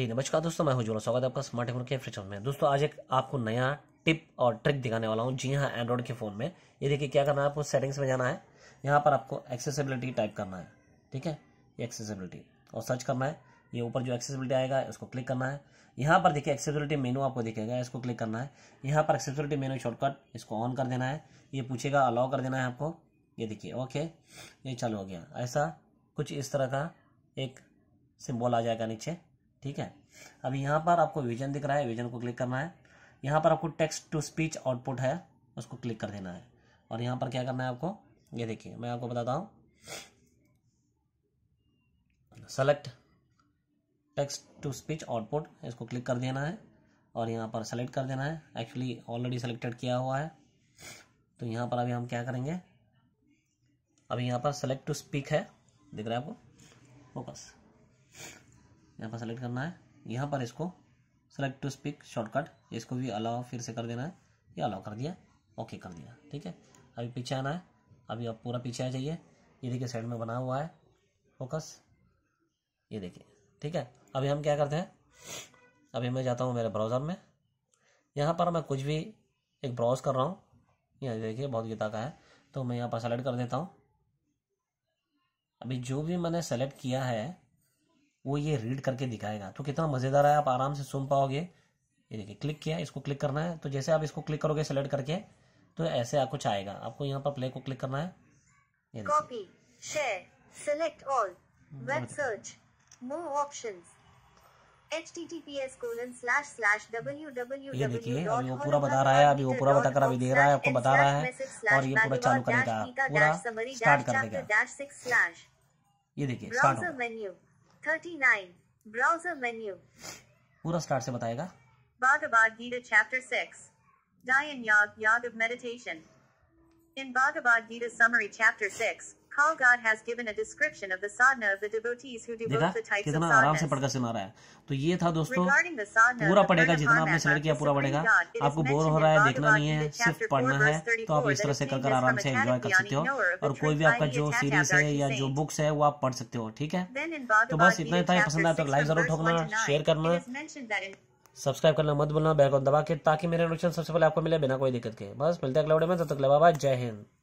ही नमस्कार दोस्तों मैं हूं जोना स्वागत है आपका स्मार्टफोन के फ्रिक्शन में दोस्तों आज एक आपको नया टिप और ट्रिक दिखाने वाला हूं जी हाँ एंड्रॉइड के फ़ोन में ये देखिए क्या करना है आपको सेटिंग्स में जाना है यहाँ पर आपको एक्सेसिबिलिटी टाइप करना है ठीक है ये एक्सेसिबिलिटी और सर्च करना है ये ऊपर जो एक्सेसिबिलिटी आएगा उसको क्लिक करना है यहाँ पर देखिए एक्सेसिबिलिटी मेनू आपको दिखेगा इसको क्लिक करना है यहाँ पर एक्सेसिबिलिटी मेनू शॉर्टकट इसको ऑन कर देना है ये पूछेगा अलाउ कर देना है आपको ये देखिए ओके ये चालू हो गया ऐसा कुछ इस तरह का एक सिंबल आ जाएगा नीचे ठीक है अब यहाँ पर आपको विजन दिख रहा है विजन को क्लिक करना है यहाँ पर आपको टेक्स्ट टू स्पीच आउटपुट है उसको क्लिक कर देना है और यहाँ पर क्या करना है आपको ये देखिए मैं आपको बताता हूँ select text to speech output इसको क्लिक कर देना है और यहाँ पर सेलेक्ट कर देना है एक्चुअली ऑलरेडी सेलेक्टेड किया हुआ है तो यहाँ पर अभी हम क्या करेंगे अभी यहाँ पर सेलेक्ट टू स्पीक है दिख रहा है आपको फोकस यहाँ पर सेलेक्ट करना है यहाँ पर इसको सेलेक्ट टू स्पीक शॉर्टकट इसको भी अलाव फिर से कर देना है ये अलाव कर दिया ओके कर दिया ठीक है अभी पीछे आना है अभी आप पूरा पीछे आ जाइए ये देखिए साइड में बना हुआ है फोकस ये देखिए ठीक है अभी हम क्या करते हैं अभी मैं जाता हूँ मेरे ब्राउज़र में यहाँ पर मैं कुछ भी एक ब्राउज़ कर रहा हूँ यहाँ देखिए बहुत गीता का है तो मैं यहाँ पर सेलेक्ट कर देता हूँ अभी जो भी मैंने सेलेक्ट किया है वो ये रीड करके दिखाएगा तो कितना मज़ेदार है आप आराम से सुन पाओगे ये देखिए क्लिक किया इसको क्लिक करना है तो जैसे आप इसको क्लिक करोगे सेलेक्ट करके तो ऐसे कुछ आएगा आपको यहाँ पर प्ले को क्लिक करना है ये copy share select all web search more options ये देखिए अभी वो पूरा बता रहा है अभी वो पूरा बताकर अभी दे रहा है आपको बता रहा है और ये पूरा चालू करने का पूरा स्टार्ट कर देगा ये देखिए start menu Thirty-nine. Browser menu. Pura start se से Bhagavad Gita chapter 6 Dhyan Yag Yag of Meditation In Bhagavad Gita summary chapter 6 How God has given a description of the sadhana of the devotees who devote the types of कितना आराम से पढ़कर सुना रहा है तो ये था दोस्तों पूरा पढ़ेगा जितना आपने शेयर किया पूरा पढ़ेगा आपको बोर हो रहा है देखना नहीं है सिर्फ पढ़ना है तो आप इस तरह से कर आराम से एंजॉय कर सकते हो और कोई भी आपका जो सीरीज है या जो बुक्स है वो आप पढ़ सकते हो ठीक है तो बस इतना ही था पसंद आया तो लाइक जरूर ठोकना शेयर करना सब्सक्राइब करना मत भूलना बेल को दबा के ताकि मेरे नोटिफिकेशन सबसे पहले आपको मिले बिना कोई दिक्कत के बस मिलते हैं अगले वीडियो में तब तक बाबा जय हिंद